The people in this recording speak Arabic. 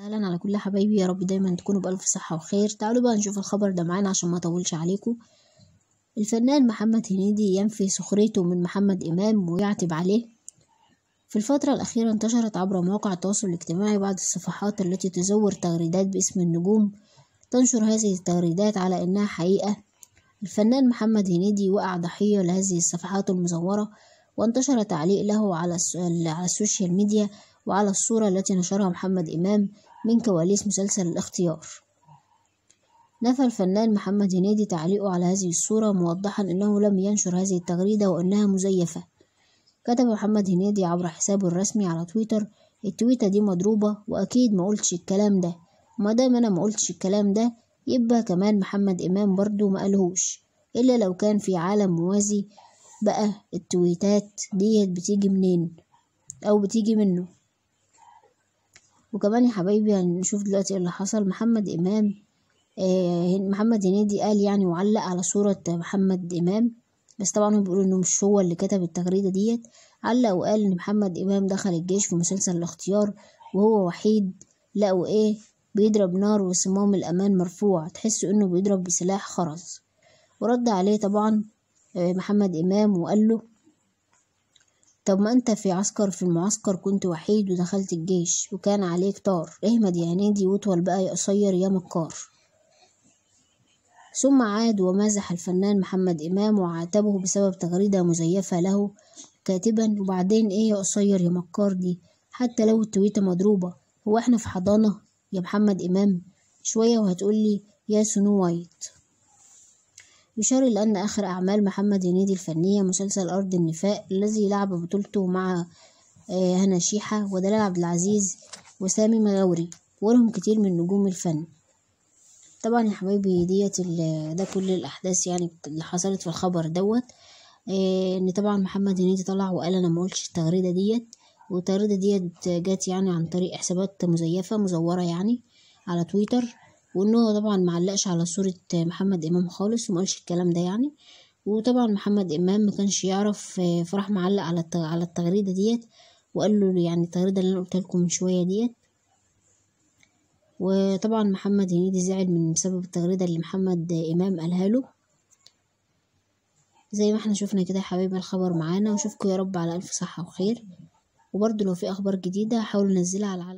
سهلا على كل حبايبي يا رب دايما تكونوا بألف صحة وخير تعالوا بقى نشوف الخبر ده معانا عشان ما طولش عليكم الفنان محمد هنيدي ينفي سخريته من محمد إمام ويعتب عليه في الفترة الأخيرة انتشرت عبر مواقع التواصل الاجتماعي بعض الصفحات التي تزور تغريدات باسم النجوم تنشر هذه التغريدات على إنها حقيقة الفنان محمد هنيدي وقع ضحية لهذه الصفحات المزورة وانتشر تعليق له على السوشيال ميديا وعلى الصورة التي نشرها محمد إمام من كواليس مسلسل الاختيار نفى الفنان محمد هنيدي تعليقه على هذه الصورة موضحا أنه لم ينشر هذه التغريدة وأنها مزيفة كتب محمد هنيدي عبر حسابه الرسمي على تويتر التويتة دي مضروبة وأكيد ما قلتش الكلام ده ما دام أنا ما قلتش الكلام ده يبقى كمان محمد إمام برضو ما قالهوش إلا لو كان في عالم موازي بقى التويتات ديت بتيجي منين أو بتيجي منه وكمان يا حبايبي هنشوف دلوقتي ايه اللي حصل محمد امام آه محمد هنيدي قال يعني وعلق على صورة محمد امام بس طبعا هو بيقول انه مش هو اللي كتب التغريدة ديت علق وقال ان محمد امام دخل الجيش في مسلسل الاختيار وهو وحيد لقوا ايه بيضرب نار وصمام الامان مرفوع تحس انه بيضرب بسلاح خرز ورد عليه طبعا آه، محمد امام وقال له طب ما انت في عسكر في المعسكر كنت وحيد ودخلت الجيش وكان عليك طار اهمد يا هنيدي واطول بقى يا قصير يا مكار ثم عاد ومازح الفنان محمد إمام وعاتبه بسبب تغريدة مزيفة له كاتبا وبعدين ايه يا قصير يا مكار دي حتى لو التويتة مضروبة هو احنا في حضانة يا محمد إمام شوية وهتقولي يا سنو وايت يشار إلى أن آخر أعمال محمد هنيدي الفنية مسلسل أرض النفاق الذي لعب بطولته مع آه، هنا شيحة ودلال عبد العزيز وسامي مغاوري ولهم كتير من نجوم الفن طبعا يا حبايبي ديت ده كل الأحداث يعني اللي حصلت في الخبر دوت آه، ان طبعا محمد هنيدي طلع وقال انا مقولش التغريده ديت والتغريده ديت جت يعني عن طريق حسابات مزيفه مزوره يعني على تويتر وان هو طبعا معلقش على صورة محمد امام خالص وما قالش الكلام ده يعني وطبعا محمد امام ما كانش يعرف آه، فراح معلق على على التغريده ديت وقال له يعني التغريده اللي انا قلت لكم من شويه ديت وطبعا محمد هنيدي زعل من بسبب التغريده اللي محمد امام قالها له زي ما احنا شفنا كده يا حبايبي الخبر معانا وشوفكم يا رب على الف صحه وخير وبرضه لو في اخبار جديده هحاول انزلها على العالم